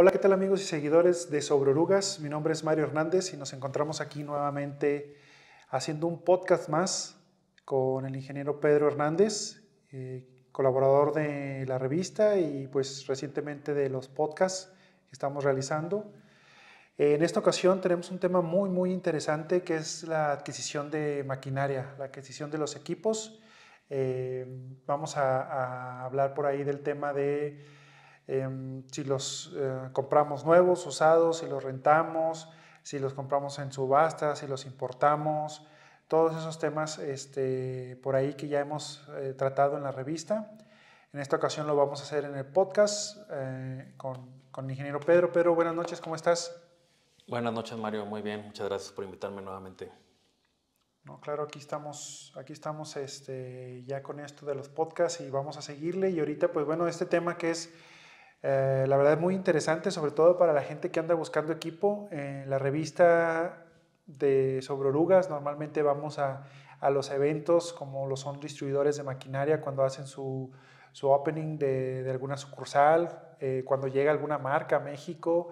Hola, ¿qué tal amigos y seguidores de Sobre Mi nombre es Mario Hernández y nos encontramos aquí nuevamente haciendo un podcast más con el ingeniero Pedro Hernández, eh, colaborador de la revista y pues recientemente de los podcasts que estamos realizando. En esta ocasión tenemos un tema muy muy interesante que es la adquisición de maquinaria, la adquisición de los equipos. Eh, vamos a hablar por ahí del tema de Em, si los eh, compramos nuevos, usados, si los rentamos, si los compramos en subasta, si los importamos, todos esos temas este, por ahí que ya hemos eh, tratado en la revista. En esta ocasión lo vamos a hacer en el podcast eh, con, con el ingeniero Pedro. Pedro, buenas noches, ¿cómo estás? Buenas noches, Mario, muy bien, muchas gracias por invitarme nuevamente. No, claro, aquí estamos, aquí estamos este, ya con esto de los podcasts y vamos a seguirle. Y ahorita, pues bueno, este tema que es eh, la verdad es muy interesante, sobre todo para la gente que anda buscando equipo. En la revista de sobre orugas normalmente vamos a, los eventos como los son distribuidores de maquinaria cuando hacen su, opening de, alguna sucursal, eh, cuando llega alguna marca a México.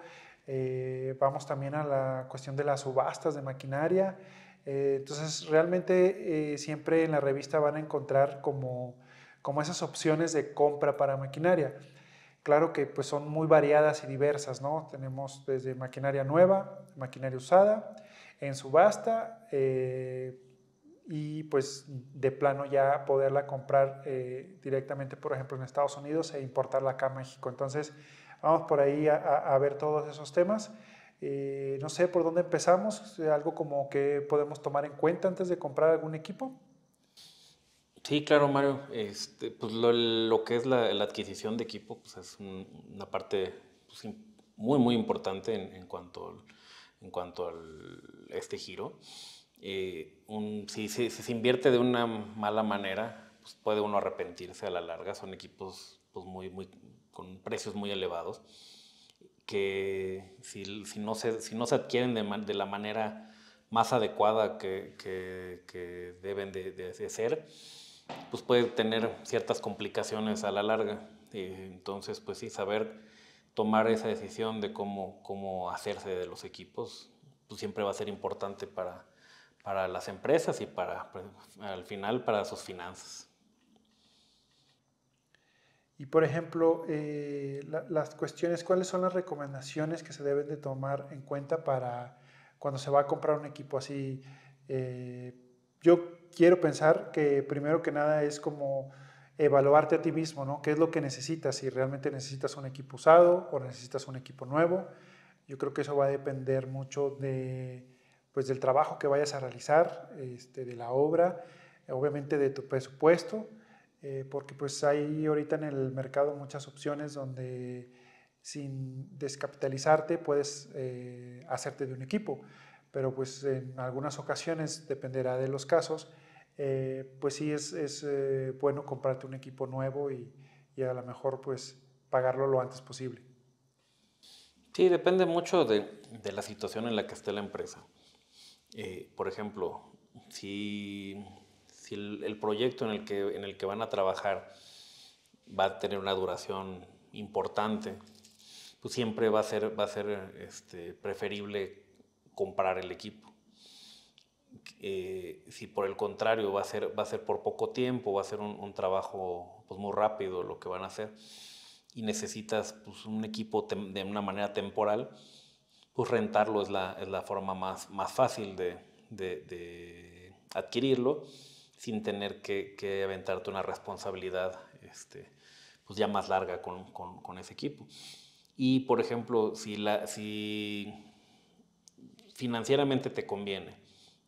Eh, vamos también a la cuestión de las subastas de maquinaria. entonces realmente siempre en la revista van a encontrar como esas opciones de compra para maquinaria. Claro que pues, son muy variadas y diversas, ¿no? Tenemos desde maquinaria nueva, maquinaria usada, en subasta eh, y pues de plano ya poderla comprar eh, directamente, por ejemplo, en Estados Unidos e importarla acá a México. Entonces, vamos por ahí a, ver todos esos temas. Eh, no sé por dónde empezamos, algo como que podemos tomar en cuenta antes de comprar algún equipo. Sí, claro, Mario. Este, pues lo, lo, que es la, la, adquisición de equipo pues es una parte pues, muy, muy importante en, en cuanto, en cuanto a este giro. Eh, si, se invierte de una mala manera, pues, puede uno arrepentirse a la larga. Son equipos pues, muy, muy, con precios muy elevados que si, si no, se, si no se adquieren de, la manera más adecuada que, que, deben de, de ser, pues puede tener ciertas complicaciones a la larga. Eh, entonces, pues sí, saber tomar esa decisión de cómo, cómo hacerse de los equipos, pues siempre va a ser importante para, las empresas y para, al final, para sus finanzas. Y por ejemplo, eh, las cuestiones, ¿cuáles son las recomendaciones que se deben de tomar en cuenta para cuando se va a comprar un equipo así? Eh, yo quiero pensar que primero que nada es como evaluarte a ti mismo, ¿no? ¿Qué es lo que necesitas? Si realmente necesitas un equipo usado o necesitas un equipo nuevo. Yo creo que eso va a depender mucho de, pues, del trabajo que vayas a realizar, este, de la obra, obviamente de tu presupuesto, eh, porque pues hay ahorita en el mercado muchas opciones donde sin descapitalizarte puedes eh, hacerte de un equipo, pero pues en algunas ocasiones, dependerá de los casos, eh, pues sí es, eh, bueno comprarte un equipo nuevo y, a lo mejor pues pagarlo lo antes posible. Sí, depende mucho de, la situación en la que esté la empresa. Eh, por ejemplo, si, el, proyecto en el, que, van a trabajar va a tener una duración importante, pues siempre va a ser, va a este, preferible comprar el equipo. Eh, si por el contrario va a, ser, va a ser por poco tiempo, va a ser un, trabajo pues, muy rápido lo que van a hacer y necesitas pues, un equipo de una manera temporal, pues rentarlo es la, es la forma más, más fácil de, de, adquirirlo sin tener que, que aventarte una responsabilidad este, pues ya más larga con, con, con, ese equipo. Y por ejemplo, si, la, si financieramente te conviene,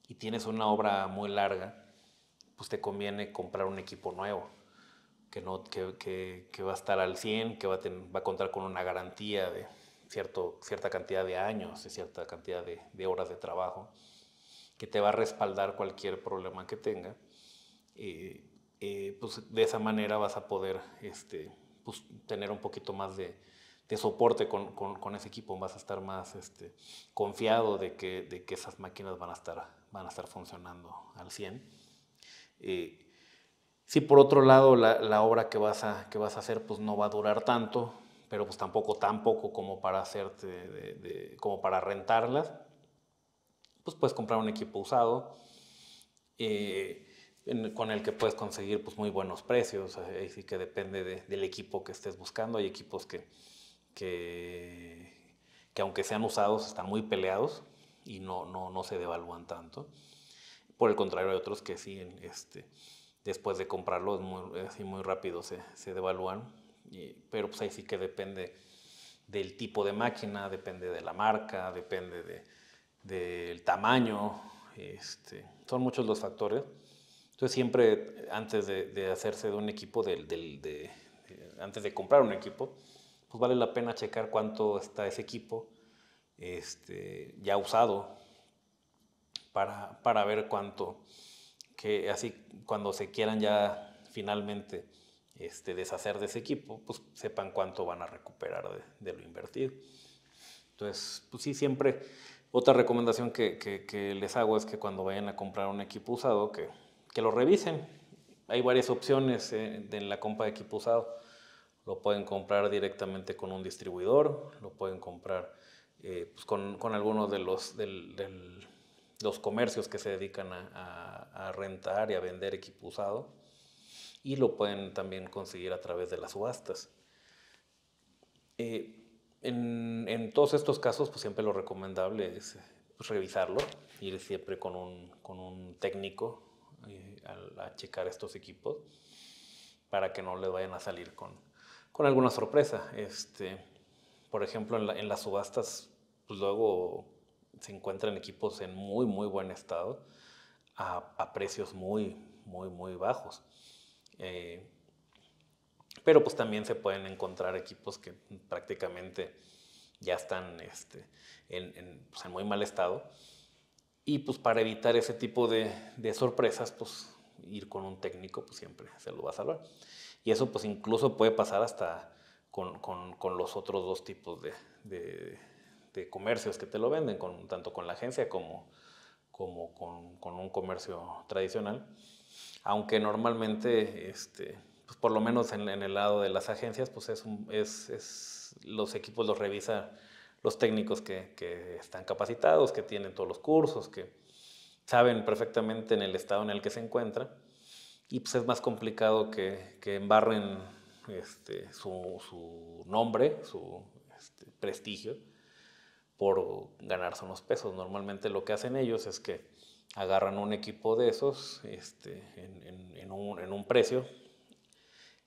y tienes una obra muy larga, pues te conviene comprar un equipo nuevo, que, no, va a estar al 100, que va a, contar con una garantía de cierto, cierta cantidad de años, y cierta cantidad de, horas de trabajo, que te va a respaldar cualquier problema que tenga. Eh, eh, pues de esa manera vas a poder este, pues tener un poquito más de, soporte con, ese equipo, vas a estar más este, confiado de que, de que esas máquinas van a estar van a estar funcionando al 100. Eh, si por otro lado la, obra que vas, a, que vas a hacer pues no va a durar tanto, pero pues tampoco tan poco como para, hacerte como para rentarlas, pues puedes comprar un equipo usado. Eh, con el que puedes conseguir pues, muy buenos precios. Ahí sí que depende del equipo que estés buscando. Hay equipos que, que, aunque sean usados, están muy peleados y no, no, no se devalúan tanto. Por el contrario, hay otros que sí, este, después de comprarlos muy, así muy rápido se, se devalúan, pero pues ahí sí que depende del tipo de máquina, depende de la marca, depende de, del tamaño, este, son muchos los factores. Entonces siempre antes de, de hacerse de un equipo, de, antes de comprar un equipo, pues vale la pena checar cuánto está ese equipo, este, ya usado para, para, ver cuánto, que así cuando se quieran ya finalmente este, deshacer de ese equipo, pues sepan cuánto van a recuperar de, lo invertido. Entonces, pues sí, siempre otra recomendación que, les hago es que cuando vayan a comprar un equipo usado, que, que lo revisen. Hay varias opciones eh, en la compra de equipo usado. Lo pueden comprar directamente con un distribuidor, lo pueden comprar eh, pues, con, algunos de los, comercios que se dedican a, rentar y a vender equipo usado y lo pueden también conseguir a través de las subastas. Eh, en, todos estos casos, pues siempre lo recomendable es pues, revisarlo, ir siempre con un, técnico eh, a, checar estos equipos para que no les vayan a salir con, con alguna sorpresa. Este, por ejemplo, en, las subastas, pues luego se encuentran equipos en muy, muy buen estado a, precios muy, muy, muy bajos. Eh, pero pues también se pueden encontrar equipos que prácticamente ya están este, pues, en, muy mal estado. Y pues para evitar ese tipo de, de, sorpresas, pues ir con un técnico pues siempre se lo va a salvar. Y eso pues incluso puede pasar hasta con, con, con los otros dos tipos de, de, comercios que te lo venden, con, tanto con la agencia como, como con, con, un comercio tradicional. Aunque normalmente, este, pues por lo menos en, el lado de las agencias, pues es, es, es los equipos los revisan los técnicos que, que, están capacitados, que tienen todos los cursos, que saben perfectamente en el estado en el que se encuentra. Y pues es más complicado que, que embarren este, su, nombre, su este, prestigio, por ganarse unos pesos. Normalmente lo que hacen ellos es que agarran un equipo de esos este, en, un, precio,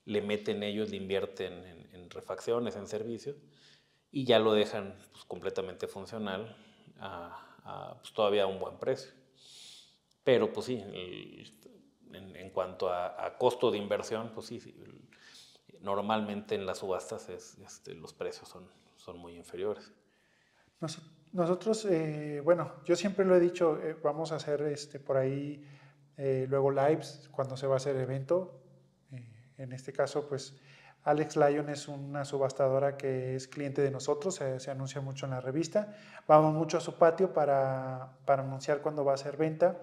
le meten ellos, le invierten en, refacciones, en servicios, y ya lo dejan pues, completamente funcional a, pues, todavía un buen precio. Pero pues sí, en, cuanto a, costo de inversión, pues sí, normalmente en las subastas este, los precios son, son muy inferiores. nosotros, eh, bueno, yo siempre lo he dicho, eh, vamos a hacer este, por ahí eh, luego lives cuando se va a hacer evento. en este caso, pues Alex Lyon es una subastadora que es cliente de nosotros, se, se anuncia mucho en la revista. Vamos mucho a su patio para, para anunciar cuando va a hacer venta.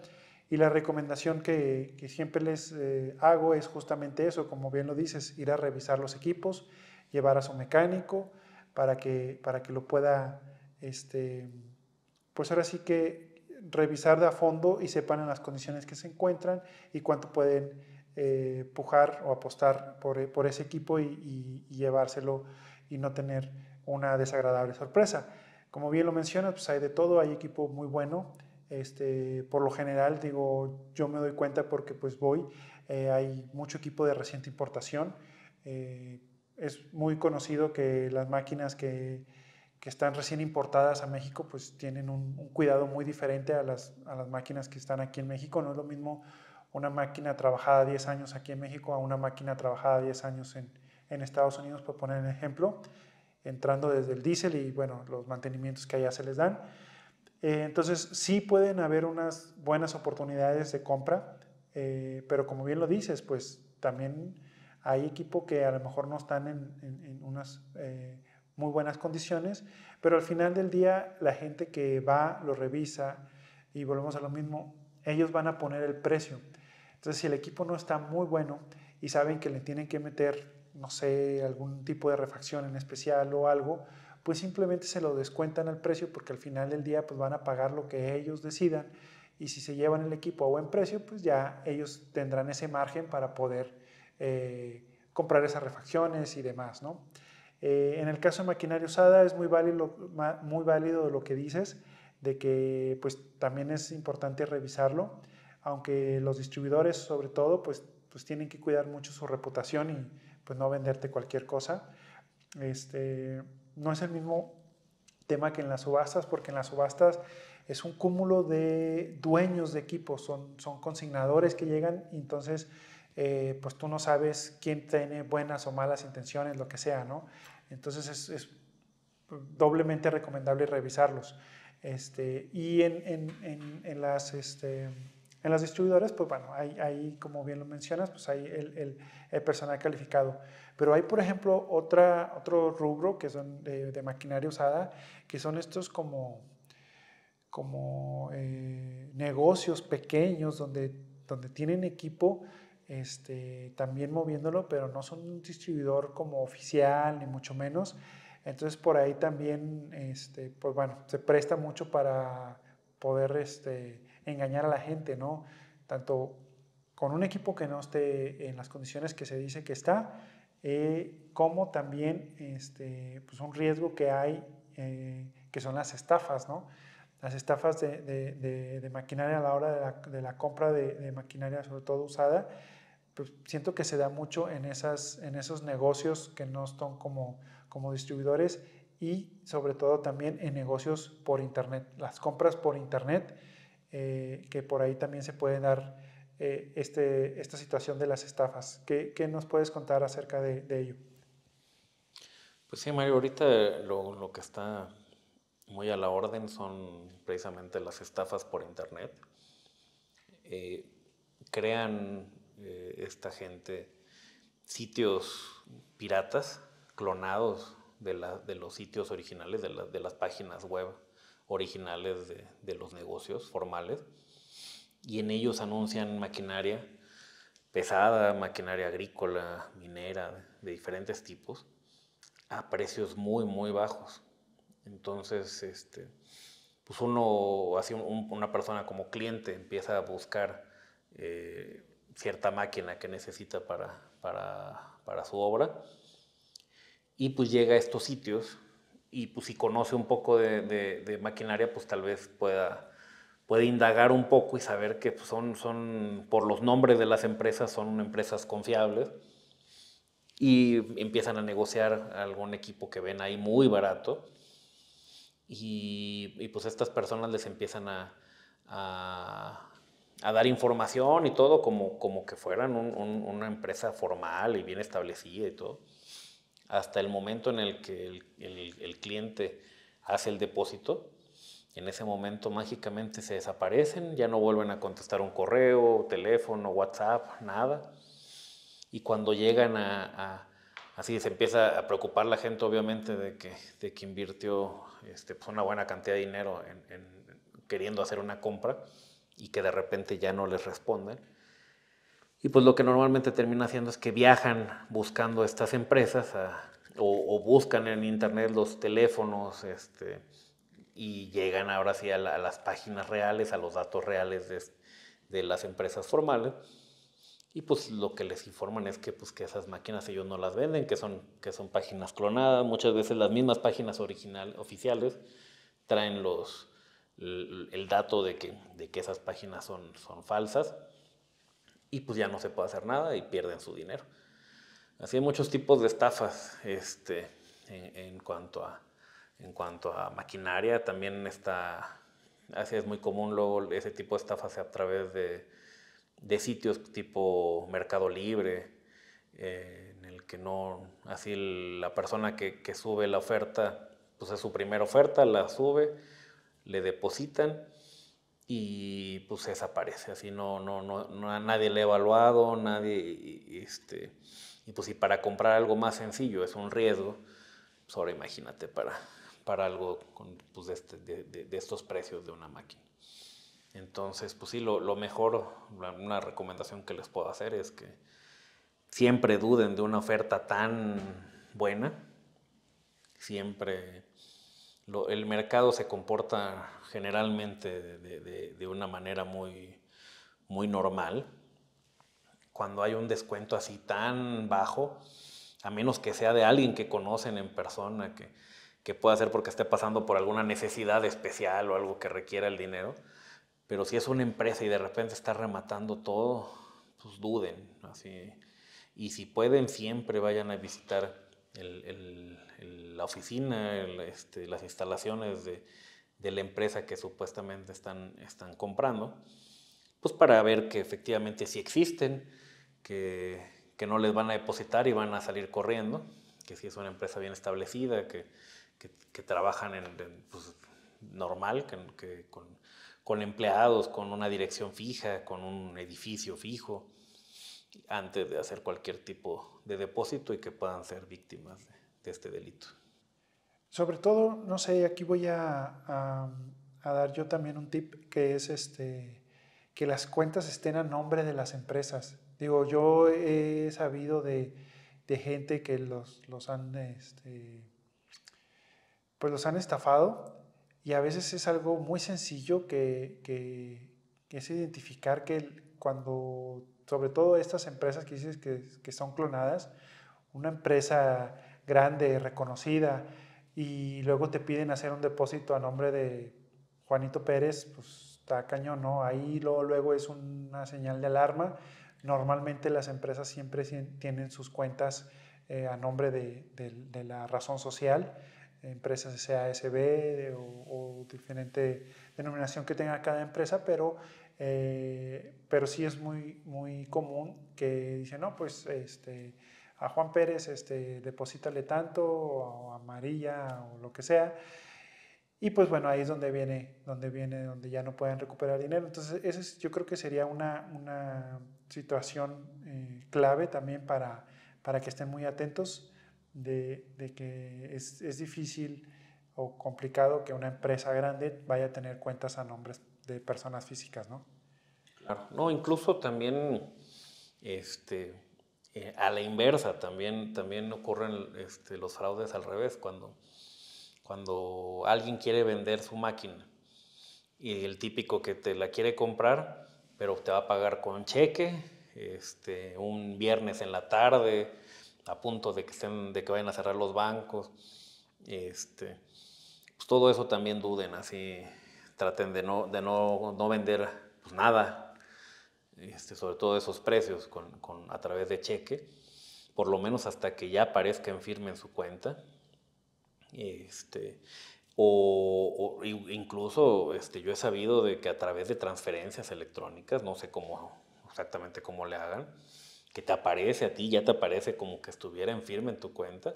Y la recomendación que, siempre les eh, hago es justamente eso, como bien lo dices, ir a revisar los equipos, llevar a su mecánico para que, para que lo pueda, este, pues ahora sí que revisar de a fondo y sepan en las condiciones que se encuentran y cuánto pueden eh, pujar o apostar por, ese equipo y, y llevárselo y no tener una desagradable sorpresa. Como bien lo mencionas, pues hay de todo, hay equipo muy bueno este, por lo general, digo, yo me doy cuenta porque pues voy, eh, hay mucho equipo de reciente importación. Eh, es muy conocido que las máquinas que, están recién importadas a México pues tienen un, cuidado muy diferente a las, máquinas que están aquí en México. No es lo mismo una máquina trabajada 10 años aquí en México a una máquina trabajada 10 años en, en Estados Unidos, por poner un ejemplo, entrando desde el diésel y bueno, los mantenimientos que allá se les dan. Eh, entonces, sí pueden haber unas buenas oportunidades de compra, eh, pero como bien lo dices, pues también hay equipo que a lo mejor no están en, unas eh, muy buenas condiciones, pero al final del día la gente que va, lo revisa y volvemos a lo mismo, ellos van a poner el precio. Entonces, si el equipo no está muy bueno y saben que le tienen que meter, no sé, algún tipo de refacción en especial o algo, pues simplemente se lo descuentan al precio porque al final del día pues van a pagar lo que ellos decidan y si se llevan el equipo a buen precio, pues ya ellos tendrán ese margen para poder eh, comprar esas refacciones y demás, ¿no? Eh, en el caso de maquinaria usada es muy válido, muy válido lo que dices, de que pues también es importante revisarlo, aunque los distribuidores sobre todo pues, pues tienen que cuidar mucho su reputación y pues no venderte cualquier cosa. Este, no es el mismo tema que en las subastas, porque en las subastas es un cúmulo de dueños de equipos, son, son consignadores que llegan y entonces eh, pues tú no sabes quién tiene buenas o malas intenciones, lo que sea, ¿no? Entonces es, doblemente recomendable revisarlos. Este, y en, las... Este, en las distribuidoras, pues bueno, hay, hay como bien lo mencionas, pues hay el, el, personal calificado. Pero hay, por ejemplo, otra, otro rubro que son de, maquinaria usada, que son estos como, como eh, negocios pequeños donde, donde tienen equipo este, también moviéndolo, pero no son un distribuidor como oficial, ni mucho menos. Entonces, por ahí también, este, pues bueno, se presta mucho para poder... Este, engañar a la gente, ¿no? Tanto con un equipo que no esté en las condiciones que se dice que está, eh, como también este, pues un riesgo que hay, eh, que son las estafas, ¿no? Las estafas de, de, maquinaria a la hora de la, de la compra de, maquinaria, sobre todo usada, pues siento que se da mucho en, esas, en esos negocios que no están como, como distribuidores y sobre todo también en negocios por Internet, las compras por Internet eh, que por ahí también se puede dar eh, este, esta situación de las estafas. ¿Qué, nos puedes contar acerca de, ello? Pues sí, Mario, ahorita lo, que está muy a la orden son precisamente las estafas por Internet. Eh, crean esta gente sitios piratas clonados de, de los sitios originales de, de las páginas web originales de, los negocios formales y en ellos anuncian maquinaria pesada, maquinaria agrícola, minera, de diferentes tipos, a precios muy, muy bajos. Entonces, este, pues uno, una persona como cliente empieza a buscar eh, cierta máquina que necesita para, para, para su obra y pues llega a estos sitios y pues si conoce un poco de, maquinaria, pues tal vez pueda, puede indagar un poco y saber que pues, son, son, por los nombres de las empresas, son empresas confiables y empiezan a negociar algún equipo que ven ahí muy barato y, pues estas personas les empiezan a, a, dar información y todo como, que fueran una empresa formal y bien establecida y todo hasta el momento en el que el, cliente hace el depósito, en ese momento mágicamente se desaparecen, ya no vuelven a contestar un correo, teléfono, WhatsApp, nada. Y cuando llegan a, así se empieza a preocupar la gente obviamente de que, de que invirtió este, pues, una buena cantidad de dinero en, queriendo hacer una compra y que de repente ya no les responden y pues lo que normalmente termina haciendo es que viajan buscando estas empresas o, buscan en internet los teléfonos este, y llegan ahora sí a, las páginas reales, a los datos reales de, las empresas formales. Y pues lo que les informan es que, pues, que esas máquinas ellos no las venden, que son, que son páginas clonadas. Muchas veces las mismas páginas original, oficiales traen los, el, el dato de que, de que esas páginas son, son falsas y pues ya no se puede hacer nada y pierden su dinero. Así hay muchos tipos de estafas este, en, cuanto a, en cuanto a maquinaria. También está, así es muy común luego ese tipo de estafas a través de, sitios tipo Mercado Libre, eh, en el que no, así la persona que, que sube la oferta, pues es su primera oferta, la sube, le depositan y pues desaparece, así no, no, no, no nadie le ha evaluado, nadie, este, y pues si para comprar algo más sencillo es un riesgo, pues ahora imagínate para, para algo con, pues de, este, de, de, estos precios de una máquina. Entonces, pues sí, lo, lo mejor, una recomendación que les puedo hacer es que siempre duden de una oferta tan buena, siempre el mercado se comporta generalmente de, una manera muy, muy normal. Cuando hay un descuento así tan bajo, a menos que sea de alguien que conocen en persona, que, que pueda ser porque esté pasando por alguna necesidad especial o algo que requiera el dinero. Pero si es una empresa y de repente está rematando todo, pues duden. Así. Y si pueden, siempre vayan a visitar el la oficina, este, las instalaciones de, la empresa que supuestamente están, están comprando, pues para ver que efectivamente sí existen, que, no les van a depositar y van a salir corriendo, que si es una empresa bien establecida, que, que, trabajan en, pues, normal, con, con, empleados, con una dirección fija, con un edificio fijo, antes de hacer cualquier tipo de depósito y que puedan ser víctimas de, de este delito. Sobre todo, no sé, aquí voy a, a, dar yo también un tip que es este, que las cuentas estén a nombre de las empresas. Digo, yo he sabido de, de gente que los, los han, este, pues los han estafado y a veces es algo muy sencillo que, que, que es identificar que cuando, sobre todo estas empresas que dices que, que son clonadas, una empresa grande, reconocida, y luego te piden hacer un depósito a nombre de Juanito Pérez, pues está cañón, ¿no? Ahí luego, luego es una señal de alarma. Normalmente las empresas siempre tienen sus cuentas eh, a nombre de, la razón social, empresas CASB de, o, o, diferente denominación que tenga cada empresa, pero, eh, pero sí es muy, muy común que dicen, no, pues este a Juan Pérez, este, deposítale tanto, o a María, o lo que sea. Y pues bueno, ahí es donde viene, donde viene, donde ya no pueden recuperar dinero. Entonces, eso yo creo que sería una, una situación eh, clave también para, para que estén muy atentos de, que es, es, difícil o complicado que una empresa grande vaya a tener cuentas a nombres de personas físicas, ¿no? Claro, no, incluso también este, eh, a la inversa, también, también ocurren este, los fraudes al revés, cuando, cuando alguien quiere vender su máquina y el típico que te la quiere comprar, pero te va a pagar con cheque, este, un viernes en la tarde, a punto de que, estén, de que vayan a cerrar los bancos. Este, pues todo eso también duden, así traten de no, vender pues, nada, este, sobre todo esos precios con, a través de cheque, por lo menos hasta que ya aparezca en firme en su cuenta. Este, o, incluso este, yo he sabido de que a través de transferencias electrónicas, no sé cómo exactamente cómo le hagan, que te aparece a ti, ya te aparece como que estuviera en firme en tu cuenta,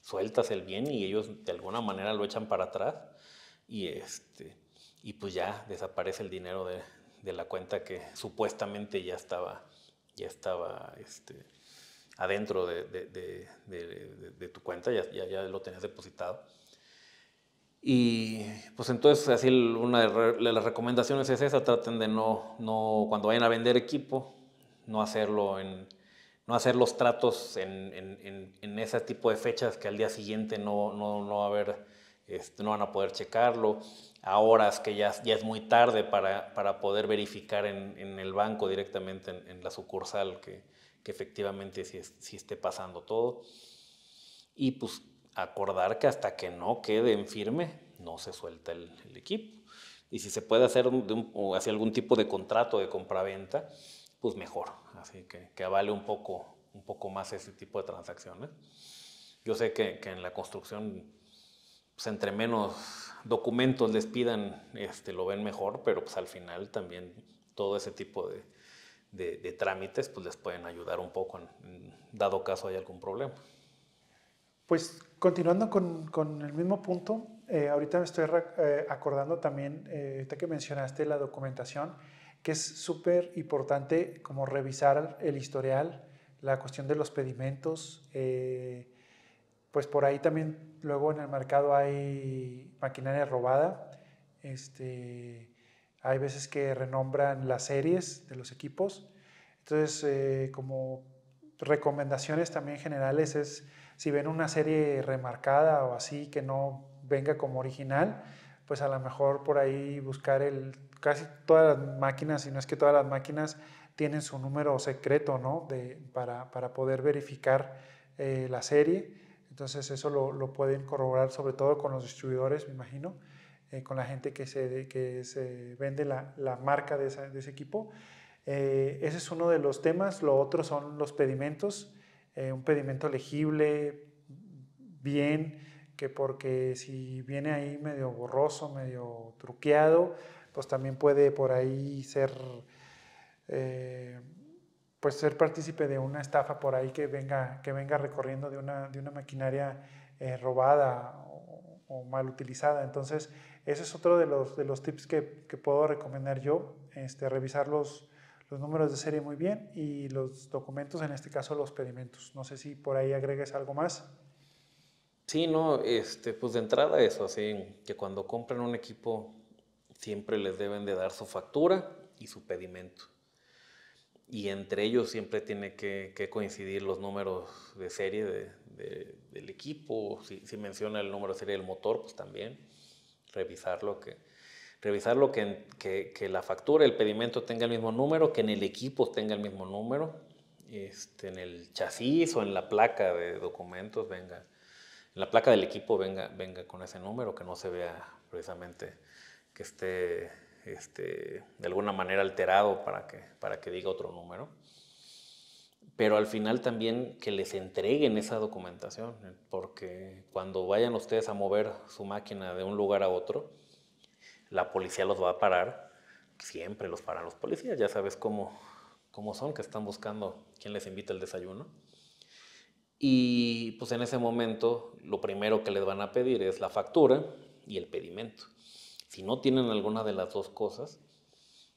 sueltas el bien y ellos de alguna manera lo echan para atrás y este y pues ya desaparece el dinero de, de la cuenta que supuestamente ya estaba, ya estaba este, adentro de, tu cuenta, ya, ya, lo tenías depositado. Y pues entonces así una de las recomendaciones es esa, traten de no, no cuando vayan a vender equipo, no hacerlo en, no hacer los tratos en, ese tipo de fechas que al día siguiente no, haber, este, no van a poder checarlo a horas que ya, ya es muy tarde para, para poder verificar en, en, el banco directamente, en, la sucursal, que, que efectivamente sí, si, si esté pasando todo. Y pues acordar que hasta que no quede en firme, no se suelta el, equipo. Y si se puede hacer un, o hacia algún tipo de contrato de compraventa, pues mejor. Así que, que avale un poco, un poco más ese tipo de transacciones. Yo sé que, que en la construcción pues, entre menos documentos les pidan, este, lo ven mejor, pero pues al final también todo ese tipo de, trámites pues les pueden ayudar un poco, en, dado caso hay algún problema. Pues continuando con, el mismo punto, eh, ahorita me estoy eh, acordando también, eh, ahorita que mencionaste la documentación, que es súper importante como revisar el historial, la cuestión de los pedimentos, pues por ahí también luego en el mercado hay maquinaria robada. Este, hay veces que renombran las series de los equipos. Entonces, eh, como recomendaciones también generales es, si ven una serie remarcada o así que no venga como original, pues a lo mejor por ahí buscar el, casi todas las máquinas, si no es que todas las máquinas tienen su número secreto, para, poder verificar eh, la serie entonces eso lo, lo pueden corroborar sobre todo con los distribuidores, me imagino, eh, con la gente que se, que se vende la, la marca de, de, ese equipo. Eh, ese es uno de los temas. Lo otro son los pedimentos. Eh, un pedimento legible, bien, que porque si viene ahí medio borroso, medio truqueado, pues también puede por ahí ser pues ser partícipe de una estafa por ahí que venga, que venga recorriendo de una, de una maquinaria eh, robada o, mal utilizada. Entonces, ese es otro de los, de los tips que, puedo recomendar yo, este, revisar los, los, números de serie muy bien y los documentos, en este caso los pedimentos. No sé si por ahí agregues algo más. Sí, no, este, pues de entrada eso, que cuando compran un equipo siempre les deben de dar su factura y su pedimento y entre ellos siempre tiene que, coincidir los números de serie del equipo. Si, menciona el número de serie del motor, pues también revisarlo. que, revisar lo que, que, que, la factura, el pedimento tenga el mismo número, que en el equipo tenga el mismo número, este, en el chasis o en la placa de documentos venga, en la placa del equipo venga, venga con ese número, que no se vea precisamente que esté este, de alguna manera alterado para que, para que diga otro número. Pero al final también que les entreguen esa documentación, eh, porque cuando vayan ustedes a mover su máquina de un lugar a otro, la policía los va a parar, siempre los paran los policías, ya sabes cómo, son, que están buscando quién les invita el desayuno. Y pues en ese momento lo primero que les van a pedir es la factura y el pedimento. Si no tienen alguna de las dos cosas,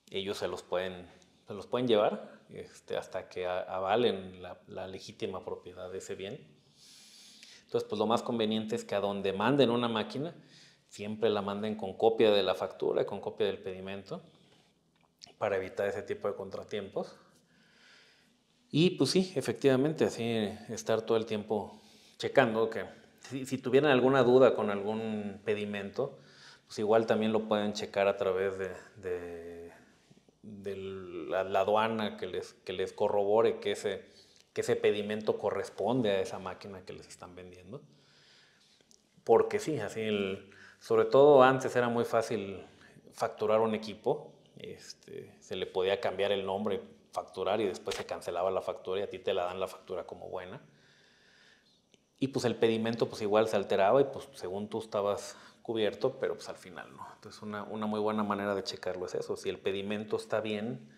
ellos se los pueden, se los pueden llevar este, hasta que avalen la, legítima propiedad de ese bien. Entonces, pues lo más conveniente es que a donde manden una máquina, siempre la manden con copia de la factura, y con copia del pedimento, para evitar ese tipo de contratiempos. Y pues sí, efectivamente, así estar todo el tiempo checando que si, si tuvieran alguna duda con algún pedimento, pues igual también lo pueden checar a través de, la, aduana que les, que les corrobore que ese, que ese pedimento corresponde a esa máquina que les están vendiendo. Porque sí, así el, sobre todo antes era muy fácil facturar un equipo, este, se le podía cambiar el nombre, facturar y después se cancelaba la factura y a ti te la dan la factura como buena. Y pues el pedimento pues igual se alteraba y pues según tú estabas cubierto, pero pues al final no. Entonces una, una muy buena manera de checarlo es eso. Si el pedimento está bien,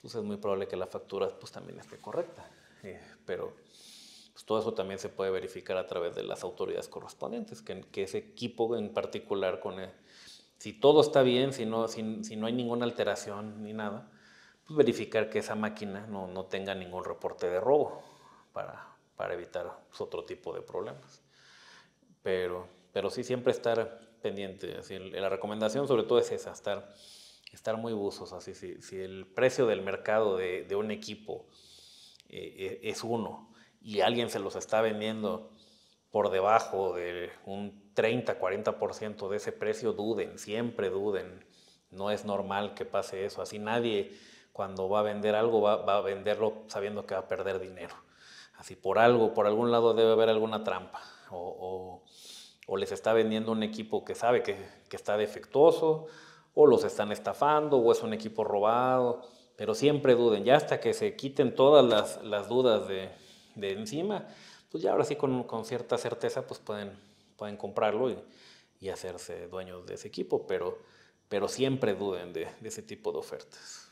pues es muy probable que la factura pues también esté correcta. Eh, pero pues todo eso también se puede verificar a través de las autoridades correspondientes, que, que ese equipo en particular, con eh, si todo está bien, si no, si, si no hay ninguna alteración ni nada, pues verificar que esa máquina no, no tenga ningún reporte de robo para, para evitar pues, otro tipo de problemas. Pero pero sí siempre estar pendiente. Así, la recomendación sobre todo es esa, estar, estar muy buzos. Así, si, el precio del mercado de, un equipo eh, eh, es uno y alguien se los está vendiendo por debajo de un 30, 40% de ese precio, duden, siempre duden. No es normal que pase eso. Así nadie cuando va a vender algo va, a venderlo sabiendo que va a perder dinero. Así por algo, por algún lado debe haber alguna trampa. o o les está vendiendo un equipo que sabe que, está defectuoso, o los están estafando, o es un equipo robado, pero siempre duden, ya hasta que se quiten todas las, dudas de, encima, pues ya ahora sí con, cierta certeza pues pueden, pueden comprarlo y, hacerse dueños de ese equipo, pero, pero siempre duden de, ese tipo de ofertas.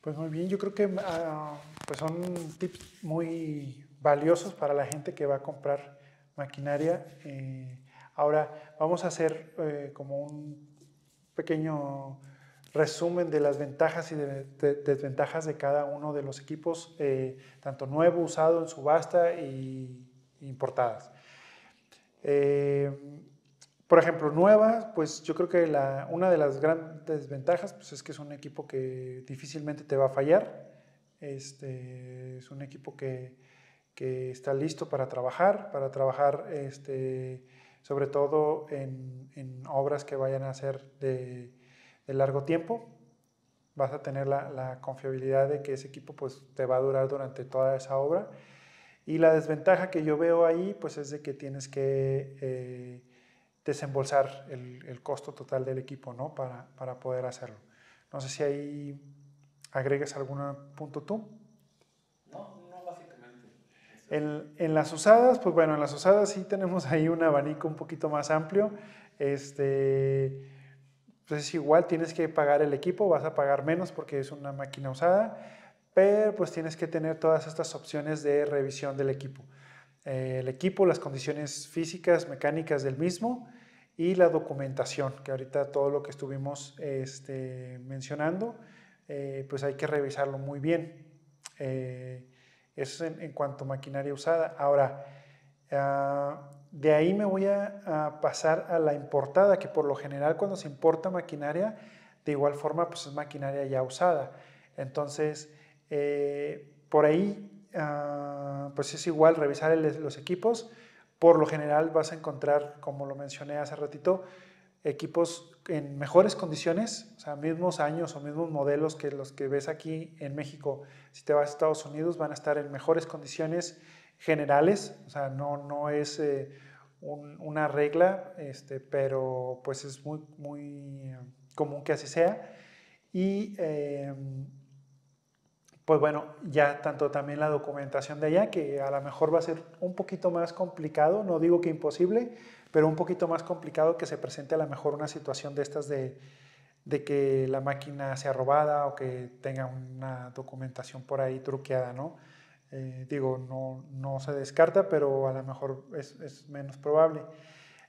Pues muy bien, yo creo que ah, pues son tips muy valiosos para la gente que va a comprar maquinaria. Eh, ahora vamos a hacer eh, como un pequeño resumen de las ventajas y desventajas de cada uno de los equipos, eh, tanto nuevo, usado, en subasta e importadas. por ejemplo, nueva, pues yo creo que una de las grandes desventajas pues es que es un equipo que difícilmente te va a fallar. Este, es un equipo que que está listo para trabajar, para trabajar este, sobre todo en, en obras que vayan a ser de, largo tiempo. Vas a tener la, la confiabilidad de que ese equipo pues, te va a durar durante toda esa obra. Y la desventaja que yo veo ahí, pues es de que tienes que eh, desembolsar el, el, costo total del equipo, ¿no? Para, para, poder hacerlo. No sé si ahí agregas algún punto tú. En, las usadas, pues bueno, en las usadas sí tenemos ahí un abanico un poquito más amplio. Este, pues igual tienes que pagar el equipo, vas a pagar menos porque es una máquina usada, pero pues tienes que tener todas estas opciones de revisión del equipo. Eh, el equipo, las condiciones físicas, mecánicas del mismo y la documentación, que ahorita todo lo que estuvimos este, mencionando, eh, pues hay que revisarlo muy bien. Eh, eso es en, cuanto a maquinaria usada. Ahora, ah, de ahí me voy a, pasar a la importada, que por lo general cuando se importa maquinaria, de igual forma pues es maquinaria ya usada. Entonces, eh, por ahí ah, pues es igual revisar los equipos. Por lo general vas a encontrar, como lo mencioné hace ratito, equipos en mejores condiciones, o sea, mismos años o mismos modelos que los que ves aquí en México, si te vas a Estados Unidos van a estar en mejores condiciones generales, o sea, no, no es eh, una regla, este, pero pues es muy, muy eh, común que así sea. Y em, pues bueno, ya tanto también la documentación de allá, que a lo mejor va a ser un poquito más complicado, no digo que imposible, pero un poquito más complicado que se presente a lo mejor una situación de estas de, que la máquina sea robada o que tenga una documentación por ahí truqueada, ¿no? Eh, digo, no, se descarta, pero a lo mejor es, menos probable.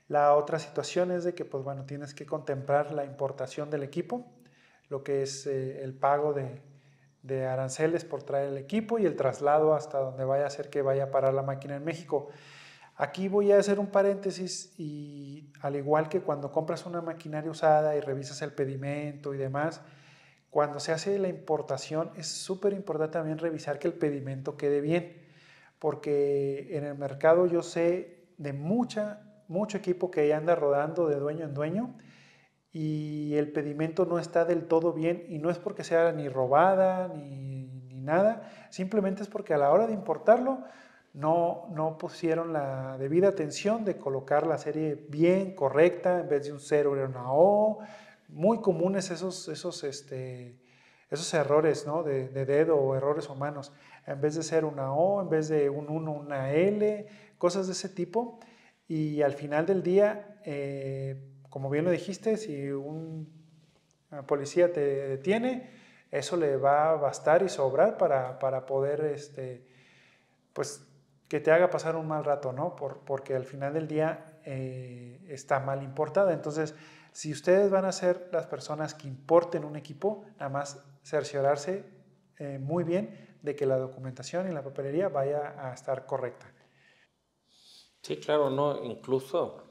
La otra situación es de que, pues bueno, tienes que contemplar la importación del equipo, lo que es eh, el pago de, de aranceles por traer el equipo y el traslado hasta donde vaya a ser que vaya a parar la máquina en México. Aquí voy a hacer un paréntesis y al igual que cuando compras una maquinaria usada y revisas el pedimento y demás, cuando se hace la importación es súper importante también revisar que el pedimento quede bien, porque en el mercado yo sé de mucha, mucho equipo que anda rodando de dueño en dueño y el pedimento no está del todo bien y no es porque sea ni robada ni, ni nada, simplemente es porque a la hora de importarlo, no, no pusieron la debida atención de colocar la serie bien, correcta, en vez de un 0 era una O. Muy comunes esos, esos, este, esos errores ¿no? de, dedo o errores humanos. En vez de ser una O, en vez de un 1, una L, cosas de ese tipo. Y al final del día, eh, como bien lo dijiste, si un eh, policía te detiene, eso le va a bastar y sobrar para, poder este, pues que te haga pasar un mal rato, ¿no? porque al final del día eh, está mal importada. Entonces, si ustedes van a ser las personas que importen un equipo, nada más cerciorarse eh, muy bien de que la documentación y la papelería vaya a estar correcta. Sí, claro, no, incluso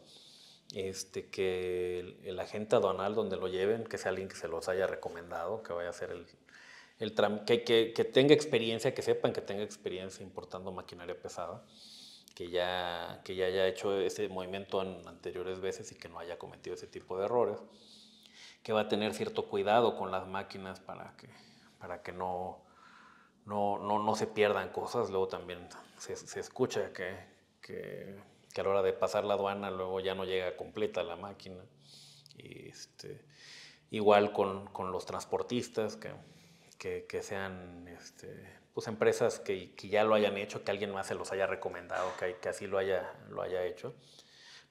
este, que el, agente aduanal donde lo lleven, que sea alguien que se los haya recomendado, que vaya a ser el, que, tenga experiencia, que sepan que tenga experiencia importando maquinaria pesada, que ya, que ya haya hecho ese movimiento en anteriores veces y que no haya cometido ese tipo de errores, que va a tener cierto cuidado con las máquinas para que, para que no, no, no, se pierdan cosas. Luego también se, escucha que, a la hora de pasar la aduana luego ya no llega completa la máquina. este, igual con, con los transportistas que que, sean este, pues empresas que, que, ya lo hayan hecho, que alguien más se los haya recomendado, que, que así lo haya, lo haya hecho,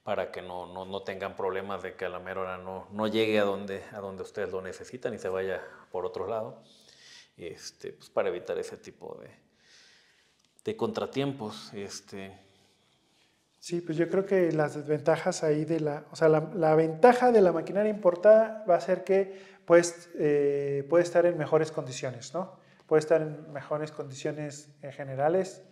para que no, no, tengan problemas de que a la mera hora no, no llegue a donde, a donde ustedes lo necesitan y se vaya por otro lado, este, pues para evitar ese tipo de, de contratiempos. Este, Sí, pues yo creo que las desventajas ahí de la, o sea, la, la, ventaja de la maquinaria importada va a ser que eh, puede estar en mejores condiciones, ¿no? Puede estar en mejores condiciones en generales.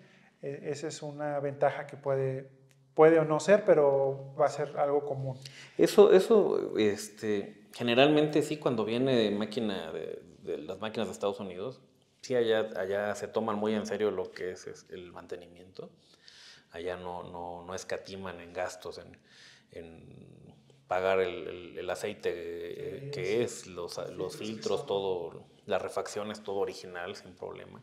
E, esa es una ventaja que puede, puede o no ser, pero va a ser algo común. Eso, eso este, generalmente sí, cuando viene de, máquina de, las máquinas de Estados Unidos, sí allá, allá se toman muy en serio lo que es, el mantenimiento. Allá no, no, escatiman en gastos, en pagar el, el, aceite eh, que es, los, los filtros, todo, refacción es todo original, sin problema.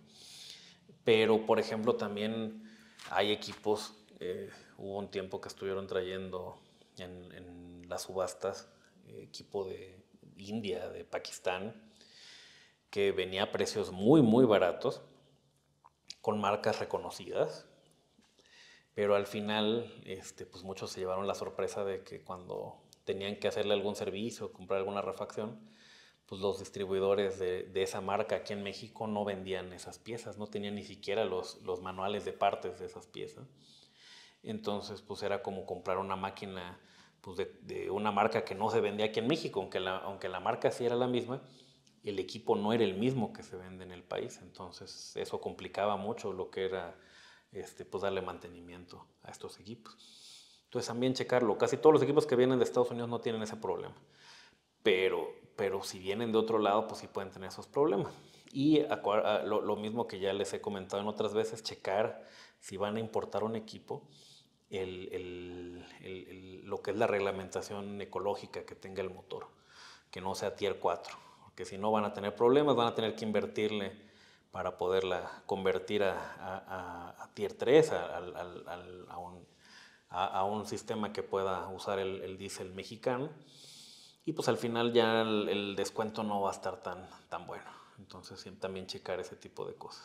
Pero, por ejemplo, también hay equipos, eh, hubo un tiempo que estuvieron trayendo en, en las subastas eh, equipo de India, de Pakistán, que venía a precios muy, muy baratos, con marcas reconocidas, pero al final, este, pues muchos se llevaron la sorpresa de que cuando tenían que hacerle algún servicio, comprar alguna refacción, pues los distribuidores de, esa marca aquí en México no vendían esas piezas, no tenían ni siquiera los, manuales de partes de esas piezas. Entonces, pues era como comprar una máquina pues de, una marca que no se vendía aquí en México, aunque la, marca sí era la misma, el equipo no era el mismo que se vende en el país, entonces eso complicaba mucho lo que era este, pues darle mantenimiento a estos equipos. Entonces también checarlo. Casi todos los equipos que vienen de Estados Unidos no tienen ese problema. Pero, pero si vienen de otro lado, pues sí pueden tener esos problemas. Y ah, lo, mismo que ya les he comentado en otras veces, checar si van a importar un equipo, lo que es la reglamentación ecológica que tenga el motor, que no sea Tier 4, porque si no van a tener problemas, van a tener que invertirle para poderla convertir a, Tier 3, a, a, un a, un sistema que pueda usar el, el diésel mexicano. Y pues al final ya el, descuento no va a estar tan, tan bueno. Entonces también checar ese tipo de cosas.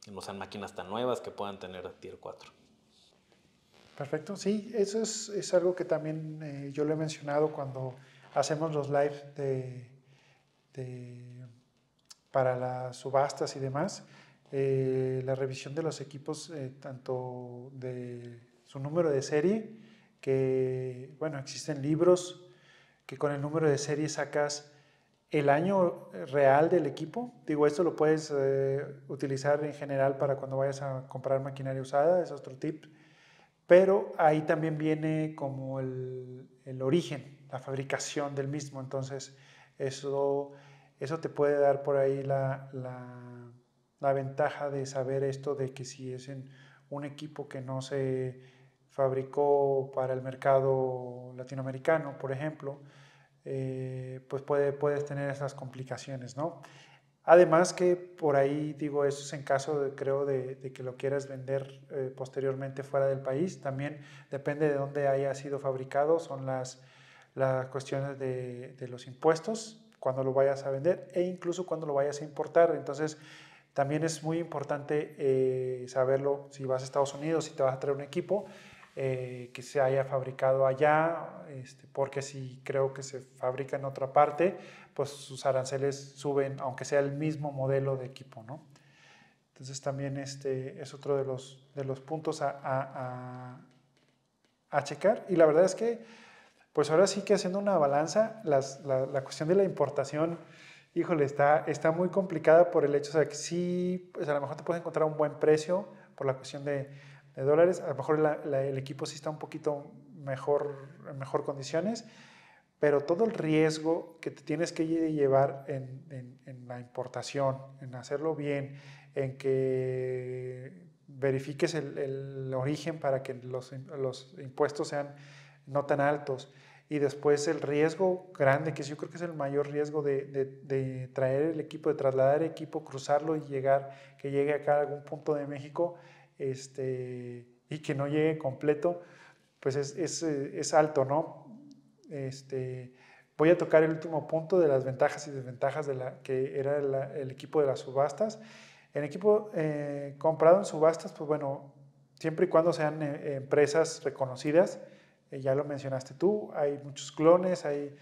Que no sean máquinas tan nuevas que puedan tener Tier 4. Perfecto, sí, eso es, algo que también eh, yo lo he mencionado cuando hacemos los lives de, para las subastas y demás. Eh, la revisión de los equipos, eh, tanto de su número de serie, que, bueno, existen libros que con el número de serie sacas el año real del equipo. Digo, esto lo puedes eh, utilizar en general para cuando vayas a comprar maquinaria usada, es otro tip. Pero ahí también viene como el, origen, la fabricación del mismo. Entonces, eso, eso te puede dar por ahí la, la ventaja de saber esto de que si es en un equipo que no se fabricó para el mercado latinoamericano, por ejemplo, eh, pues puede, puedes tener esas complicaciones, ¿no? Además que por ahí, digo, eso es en caso, de, creo, de, que lo quieras vender eh, posteriormente fuera del país. También depende de dónde haya sido fabricado, son las, cuestiones de, los impuestos, cuando lo vayas a vender e incluso cuando lo vayas a importar. Entonces, también es muy importante eh, saberlo si vas a Estados Unidos, si te vas a traer un equipo, eh, que se haya fabricado allá, este, porque si creo que se fabrica en otra parte, pues sus aranceles suben, aunque sea el mismo modelo de equipo, ¿no? Entonces también este es otro de los, de los puntos a, a, checar. Y la verdad es que, pues ahora sí que haciendo una balanza, la, la, cuestión de la importación, híjole, está, está muy complicada por el hecho de que sí, pues a lo mejor te puedes encontrar un buen precio por la cuestión de de dólares. A lo mejor el equipo sí está un poquito mejor, en mejor condiciones, pero todo el riesgo que te tienes que llevar en, la importación, en hacerlo bien, en que verifiques el, origen para que los, impuestos sean no tan altos. Y después el riesgo grande, que yo creo que es el mayor riesgo de, de traer el equipo, de trasladar el equipo, cruzarlo y llegar, que llegue acá a algún punto de México, este, y que no llegue completo, pues eh, es, alto, ¿no? Este, voy a tocar el último punto de las ventajas y desventajas de la, que era el equipo de las subastas. El equipo eh, comprado en subastas, pues bueno, siempre y cuando sean eh, empresas reconocidas, ya lo mencionaste tú, hay muchos clones, hay,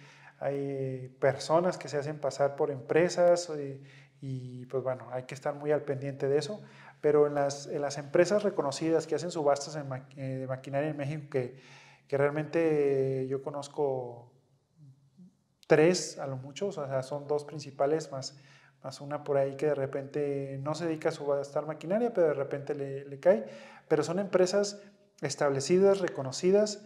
personas que se hacen pasar por empresas y pues bueno, hay que estar muy al pendiente de eso pero en las, en las empresas reconocidas que hacen subastas eh, de maquinaria en México, que, que realmente yo conozco tres a lo mucho, o sea, son dos principales más, más una por ahí que de repente no se dedica a subastar maquinaria, pero de repente le, le cae, pero son empresas establecidas, reconocidas,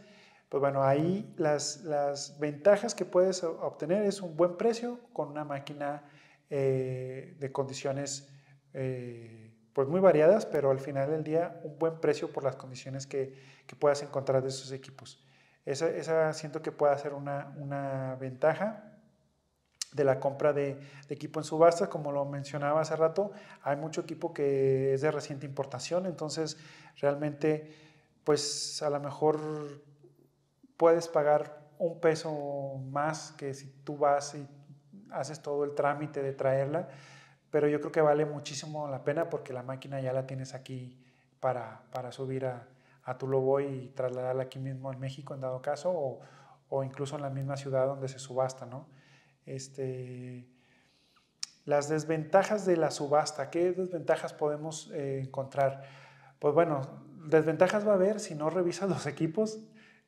pues bueno, ahí las, las, ventajas que puedes obtener es un buen precio con una máquina eh, de condiciones eh, pues muy variadas, pero al final del día un buen precio por las condiciones que, que puedas encontrar de esos equipos. Esa, esa siento que puede ser una, una, ventaja de la compra de, de equipo en subastas. Como lo mencionaba hace rato, hay mucho equipo que es de reciente importación, entonces realmente pues a lo mejor puedes pagar un peso más que si tú vas y haces todo el trámite de traerla pero yo creo que vale muchísimo la pena porque la máquina ya la tienes aquí para, para subir a, a lobo y trasladarla aquí mismo en México en dado caso o, o incluso en la misma ciudad donde se subasta, ¿no? Este, las desventajas de la subasta, ¿qué desventajas podemos eh, encontrar? Pues bueno, desventajas va a haber si no revisas los equipos,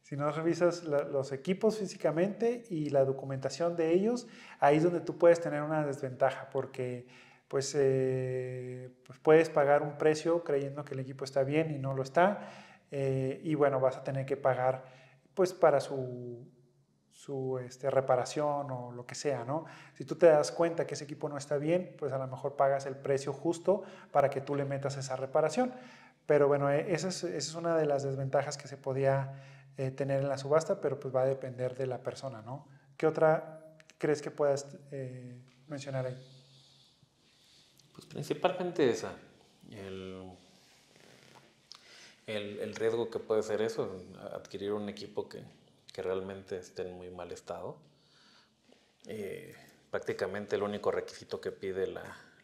si no revisas los equipos físicamente y la documentación de ellos, ahí es donde tú puedes tener una desventaja, porque pues, eh, pues, puedes pagar un precio creyendo que el equipo está bien y no lo está. Eh, y bueno, vas a tener que pagar pues para su, su este, reparación o lo que sea, ¿no? Si tú te das cuenta que ese equipo no está bien, pues a lo mejor pagas el precio justo para que tú le metas esa reparación. Pero bueno, e, esa es, una de las desventajas que se podía eh, tener en la subasta, pero pues va a depender de la persona, ¿no? ¿Qué otra crees que puedas mencionar ahí? Pues principalmente esa, el, riesgo que puede ser eso, adquirir un equipo que, realmente esté en muy mal estado. Eh, prácticamente el único requisito que pide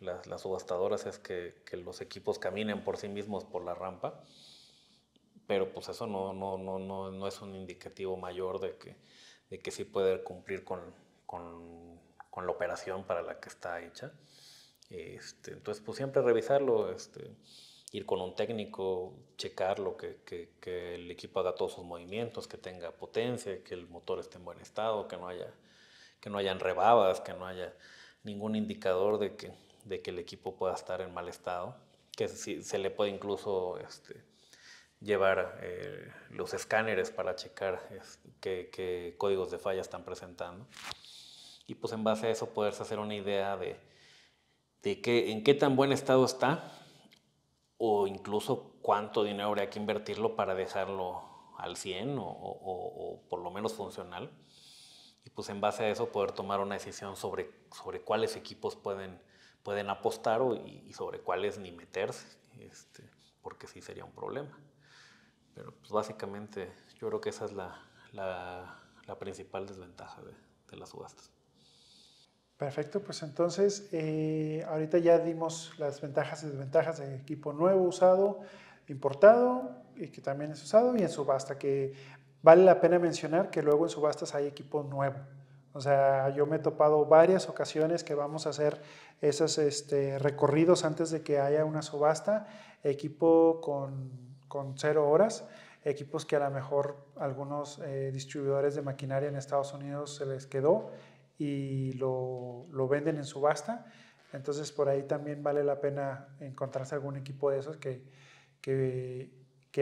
las subastadoras es que, que, los equipos caminen por sí mismos por la rampa, pero pues eso no, es un indicativo mayor de que, sí puede cumplir con, con la operación para la que está hecha. Este, entonces, pues siempre revisarlo, este, ir con un técnico, checarlo, que, que, el equipo haga todos sus movimientos, que tenga potencia, que el motor esté en buen estado, que no haya que no hayan rebabas que no haya ningún indicador de que, de que el equipo pueda estar en mal estado, que se, se le puede incluso este, llevar eh, los escáneres para checar este, qué códigos de falla están presentando. Y pues en base a eso poderse hacer una idea de, de qué, en qué tan buen estado está o incluso cuánto dinero habría que invertirlo para dejarlo al 100 o, por lo menos funcional. Y pues en base a eso poder tomar una decisión sobre, sobre cuáles equipos pueden, pueden apostar y, sobre cuáles ni meterse, este, porque sí sería un problema. Pero pues básicamente yo creo que esa es la, principal desventaja de, de las subastas. Perfecto, pues entonces eh, ahorita ya dimos las ventajas y desventajas de equipo nuevo, usado, importado, y que también es usado, y en subasta, que vale la pena mencionar que luego en subastas hay equipo nuevo. O sea, yo me he topado varias ocasiones que vamos a hacer esos este, recorridos antes de que haya una subasta, equipo con, cero horas, equipos que a lo mejor algunos eh, distribuidores de maquinaria en Estados Unidos se les quedó y lo, venden en subasta. Entonces por ahí también vale la pena encontrarse algún equipo de esos que,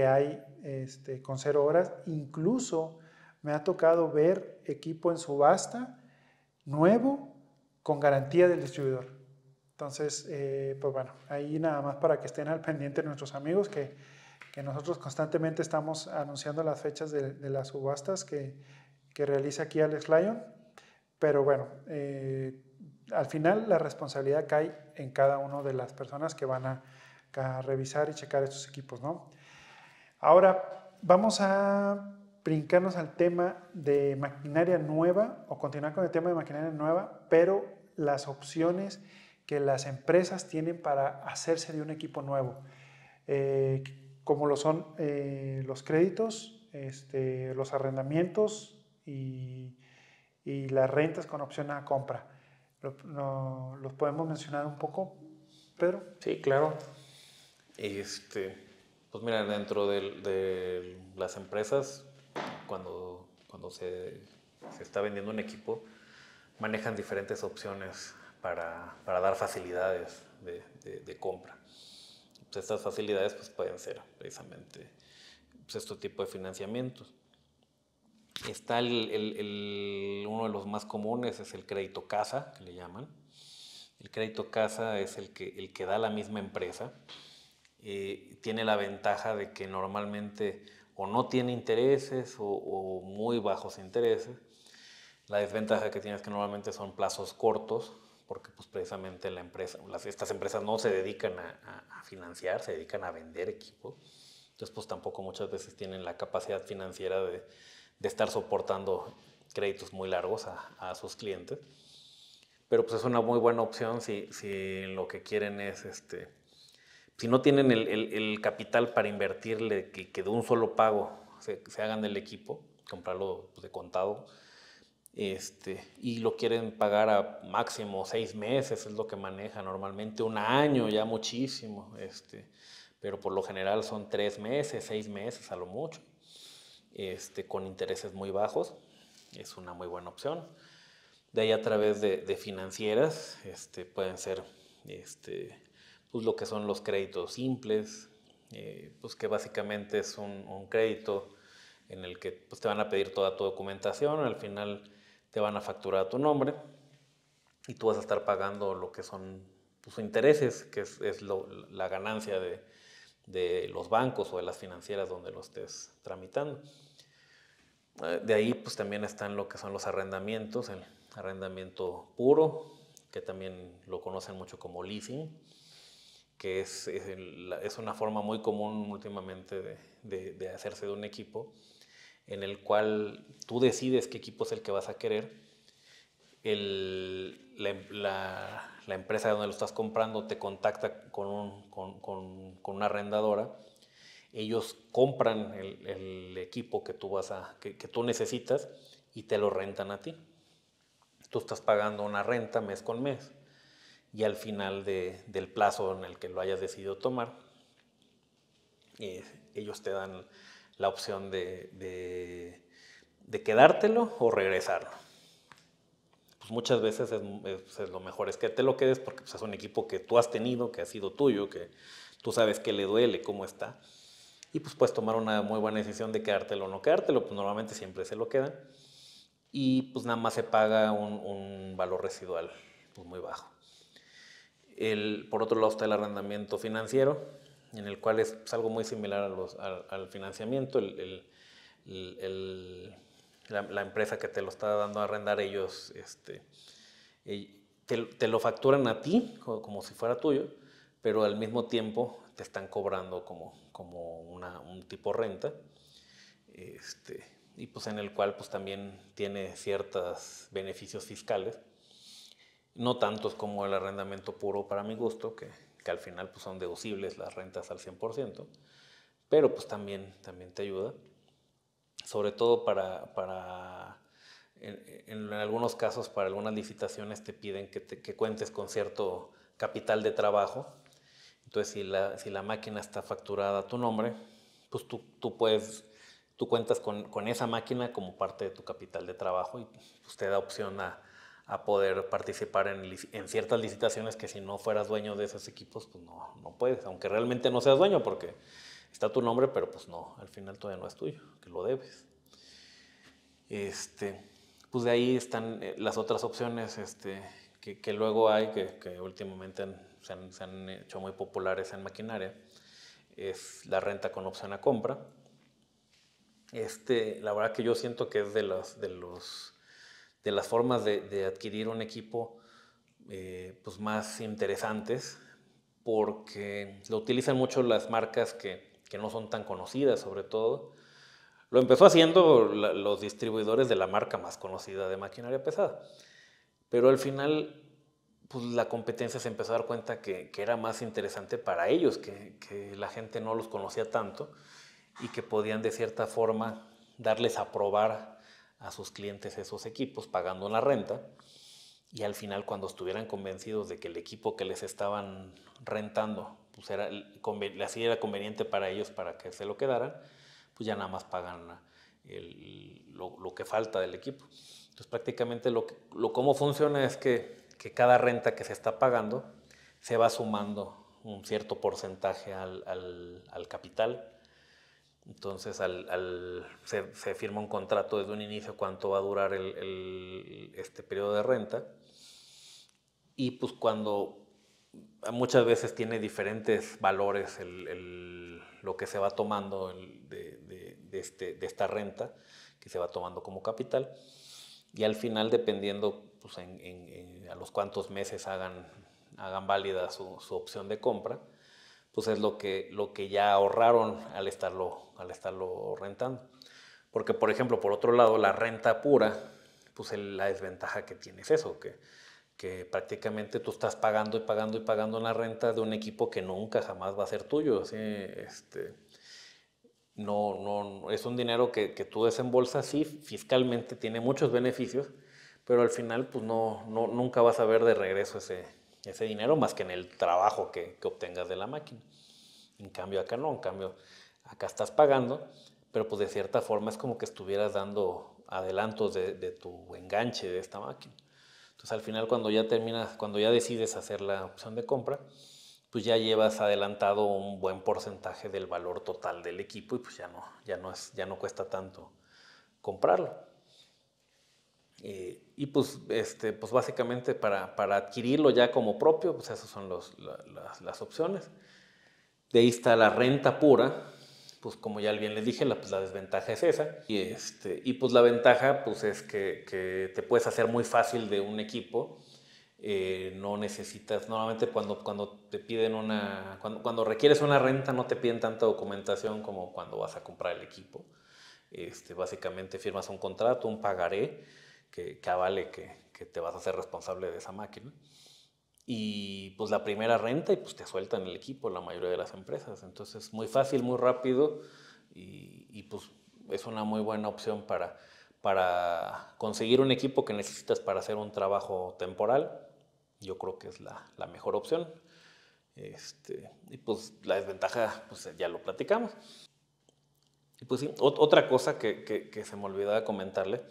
hay este, con cero horas. Incluso me ha tocado ver equipo en subasta nuevo con garantía del distribuidor. Entonces, eh, pues bueno, ahí nada más para que estén al pendiente nuestros amigos que, nosotros constantemente estamos anunciando las fechas de, las subastas que, que realiza aquí Alex Lyon pero bueno, eh, al final la responsabilidad cae en cada una de las personas que van a, revisar y checar estos equipos, ¿no? Ahora vamos a brincarnos al tema de maquinaria nueva o continuar con el tema de maquinaria nueva, pero las opciones que las empresas tienen para hacerse de un equipo nuevo, eh, como lo son eh, los créditos, este, los arrendamientos y y las rentas con opción a compra. ¿Lo, los podemos mencionar un poco, Pedro? Sí, claro. Este, pues mira, dentro de, de las empresas, cuando, cuando se, se, está vendiendo un equipo, manejan diferentes opciones para, para dar facilidades de, de, compra. Pues estas facilidades pues, pueden ser precisamente pues, este tipo de financiamientos. Está el, el, uno de los más comunes, es el crédito casa, que le llaman. El crédito casa es el que, el que da la misma empresa. Eh, tiene la ventaja de que normalmente o no tiene intereses o, muy bajos intereses. La desventaja que tiene es que normalmente son plazos cortos, porque pues, precisamente la empresa, las, estas empresas no se dedican a, a financiar, se dedican a vender equipo. Entonces, pues tampoco muchas veces tienen la capacidad financiera de, de estar soportando créditos muy largos a, sus clientes. Pero pues es una muy buena opción si, lo que quieren es, este, si no tienen el, capital para invertirle, que, de un solo pago se, hagan del equipo, comprarlo pues, de contado, este, y lo quieren pagar a máximo seis meses, es lo que maneja normalmente, un año ya muchísimo, este, pero por lo general son tres meses, seis meses a lo mucho. Este, con intereses muy bajos. Es una muy buena opción. De ahí a través de, financieras este, pueden ser este, pues, lo que son los créditos simples, eh, pues que básicamente es un, crédito en el que pues, te van a pedir toda tu documentación, al final te van a facturar tu nombre y tú vas a estar pagando lo que son tus intereses, que es, la ganancia de, de, los bancos o de las financieras donde lo estés tramitando. Eh, de ahí pues también están lo que son los arrendamientos, el arrendamiento puro, que también lo conocen mucho como leasing, que es, una forma muy común últimamente de, hacerse de un equipo, en el cual tú decides qué equipo es el que vas a querer, la, em, la, la, empresa donde lo estás comprando te contacta con una arrendadora, ellos compran el, equipo que tú, que, tú necesitas y te lo rentan a ti. Tú estás pagando una renta mes con mes y al final del plazo en el que lo hayas decidido tomar, eh, ellos te dan la opción de, quedártelo o regresarlo. Pues muchas veces lo mejor es que te lo quedes porque pues, es un equipo que tú has tenido, que ha sido tuyo, que tú sabes que le duele, cómo está y pues puedes tomar una muy buena decisión de quedártelo o no quedártelo, pues normalmente siempre se lo quedan y pues nada más se paga un, un valor residual pues muy bajo. El, por otro lado está el arrendamiento financiero, en el cual es pues, algo muy similar al financiamiento. El, el, la, la, empresa que te lo está dando a arrendar, ellos este, eh, te, te, lo facturan a ti como si fuera tuyo pero al mismo tiempo te están cobrando como, como una, un tipo renta, este, y pues en el cual pues también tiene ciertos beneficios fiscales, no tantos como el arrendamiento puro para mi gusto, que, que al final pues son deducibles las rentas al 100%, pero pues también, también te ayuda, sobre todo para, para en, en, algunos casos para algunas licitaciones te piden que, que cuentes con cierto capital de trabajo, entonces, si la, si la máquina está facturada a tu nombre, pues tú, puedes, tú cuentas con, esa máquina como parte de tu capital de trabajo y usted pues, da opción a, poder participar en, en, ciertas licitaciones que si no fueras dueño de esos equipos, pues no, no puedes, aunque realmente no seas dueño porque está tu nombre, pero pues no, al final todavía no es tuyo, que lo debes. Este, pues de ahí están eh, las otras opciones este, que, luego hay, que, que últimamente han, se han, hecho muy populares en maquinaria es la renta con opción a compra. Este, la verdad que yo siento que es de las, de los, de las formas de, adquirir un equipo eh, pues más interesantes porque lo utilizan mucho las marcas que, que no son tan conocidas sobre todo. Lo empezó haciendo los distribuidores de la marca más conocida de maquinaria pesada, pero al final pues la competencia se empezó a dar cuenta que, era más interesante para ellos, que, la gente no los conocía tanto y que podían de cierta forma darles a probar a sus clientes esos equipos pagando una renta y al final cuando estuvieran convencidos de que el equipo que les estaban rentando pues, era, así era conveniente para ellos para que se lo quedaran, pues ya nada más pagan lo, que falta del equipo. Entonces prácticamente lo, lo cómo funciona es que que cada renta que se está pagando se va sumando un cierto porcentaje al, capital. Entonces se, firma un contrato desde un inicio cuánto va a durar este periodo de renta. Y pues cuando muchas veces tiene diferentes valores lo que se va tomando este, de, esta renta que se va tomando como capital y al final dependiendo pues, eh, a los cuantos meses hagan, hagan válida su, opción de compra, pues es lo que, lo que ya ahorraron al estarlo, al estarlo rentando. Porque, por ejemplo, por otro lado, la renta pura, pues la desventaja que tienes es eso, que, que prácticamente tú estás pagando y pagando y pagando la renta de un equipo que nunca jamás va a ser tuyo. ¿sí? Este, no, no, es un dinero que, que tú desembolsas, sí, fiscalmente tiene muchos beneficios, pero al final pues no, nunca vas a ver de regreso ese, ese dinero más que en el trabajo que, obtengas de la máquina. En cambio acá no, en cambio acá estás pagando, pero pues de cierta forma es como que estuvieras dando adelantos de, de, tu enganche de esta máquina. Entonces al final cuando ya terminas, cuando ya decides hacer la opción de compra, pues ya llevas adelantado un buen porcentaje del valor total del equipo y pues ya no, ya no, es, ya no cuesta tanto comprarlo. Eh, y pues, este, pues básicamente para, adquirirlo ya como propio, pues esas son las, opciones. De ahí está la renta pura, pues como ya bien le dije, la, pues la desventaja es esa. Y, este, y pues la ventaja pues es que, que te puedes hacer muy fácil de un equipo eh, no necesitas, normalmente cuando, te piden una, cuando, requieres una renta no te piden tanta documentación como cuando vas a comprar el equipo. Este, básicamente firmas un contrato, un pagaré que, que avale que, te vas a ser responsable de esa máquina. Y pues la primera renta y pues te sueltan el equipo la mayoría de las empresas. Entonces es muy fácil, muy rápido y, pues es una muy buena opción para conseguir un equipo que necesitas para hacer un trabajo temporal yo creo que es la, mejor opción. Este, y pues la desventaja, pues ya lo platicamos. Y pues sí, otra cosa que, se me olvidaba comentarle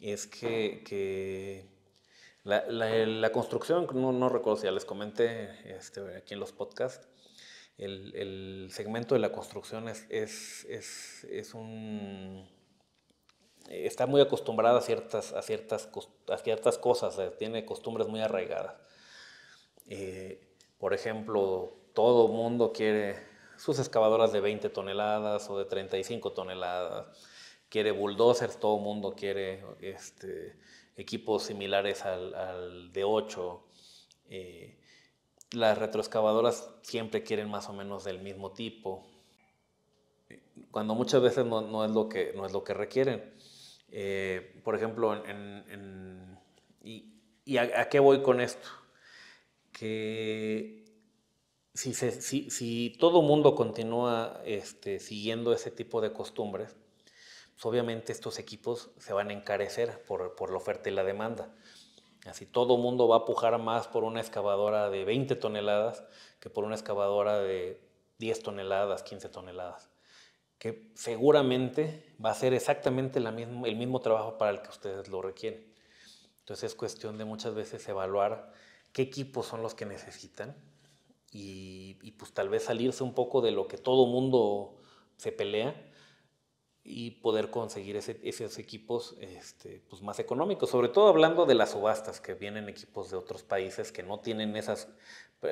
es que, la, construcción, no, no, recuerdo si ya les comenté este, aquí en los podcasts, el, segmento de la construcción es, un está muy acostumbrada a ciertas, a ciertas, a ciertas cosas, tiene costumbres muy arraigadas por ejemplo, todo mundo quiere sus excavadoras de 20 toneladas o de 35 toneladas, quiere bulldozers, todo mundo quiere este, equipos similares al, de 8. las retroexcavadoras siempre quieren más o menos del mismo tipo, cuando muchas veces no, es, lo que, no es lo que requieren. Eh, por ejemplo, en, y, a qué voy con esto? que si, si, si, todo mundo continúa este, siguiendo ese tipo de costumbres, pues obviamente estos equipos se van a encarecer por, por la oferta y la demanda. Así todo mundo va a pujar más por una excavadora de 20 toneladas que por una excavadora de 10 toneladas, 15 toneladas, que seguramente va a ser exactamente la el mismo trabajo para el que ustedes lo requieren. Entonces es cuestión de muchas veces evaluar qué equipos son los que necesitan y, pues tal vez salirse un poco de lo que todo mundo se pelea y poder conseguir esos equipos este, pues más económicos. Sobre todo hablando de las subastas, que vienen equipos de otros países que no tienen esas,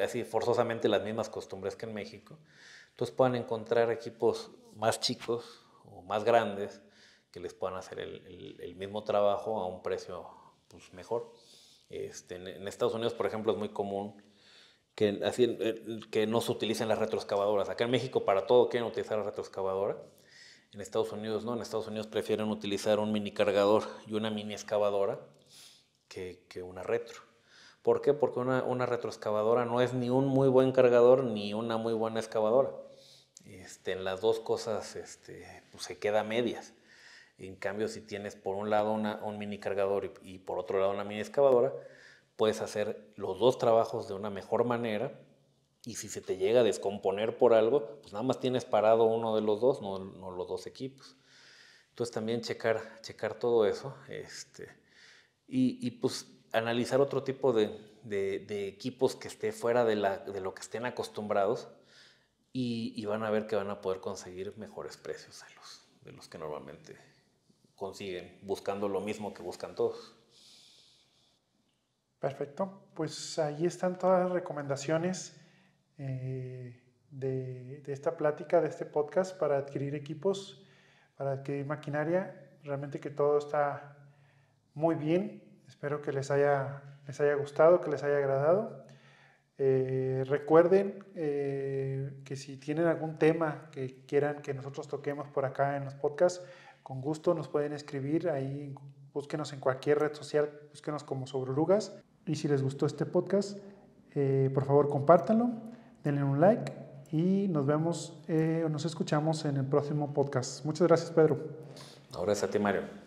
así forzosamente las mismas costumbres que en México. Entonces pues, puedan encontrar equipos más chicos o más grandes que les puedan hacer el, mismo trabajo a un precio pues, mejor. Este, en Estados Unidos, por ejemplo, es muy común que, eh, que no se utilicen las retroexcavadoras. Acá en México para todo quieren utilizar la retroexcavadora. En Estados Unidos no, en Estados Unidos prefieren utilizar un mini cargador y una mini excavadora que, una retro. ¿Por qué? Porque una, una, retroexcavadora no es ni un muy buen cargador ni una muy buena excavadora. Este, en las dos cosas este, pues, se queda a medias. En cambio, si tienes por un lado un mini cargador y, por otro lado una mini excavadora, puedes hacer los dos trabajos de una mejor manera. Y si se te llega a descomponer por algo, pues nada más tienes parado uno de los dos, no, los dos equipos. Entonces también checar, checar todo eso. Este, y, pues analizar otro tipo de, equipos que esté fuera de, lo que estén acostumbrados y, van a ver que van a poder conseguir mejores precios los, de los que normalmente consiguen buscando lo mismo que buscan todos. Perfecto, pues ahí están todas las recomendaciones eh, de, esta plática, de este podcast para adquirir equipos, para adquirir maquinaria. Realmente que todo está muy bien. Espero que les haya, gustado, que les haya agradado. Eh, recuerden eh, que si tienen algún tema que quieran que nosotros toquemos por acá en los podcasts, con gusto nos pueden escribir ahí, búsquenos en cualquier red social, búsquenos como Sobre Orugas. Y si les gustó este podcast, eh, por favor compártanlo, denle un like y nos vemos, eh, o nos escuchamos en el próximo podcast. Muchas gracias, Pedro. Ahora es a ti, Mario.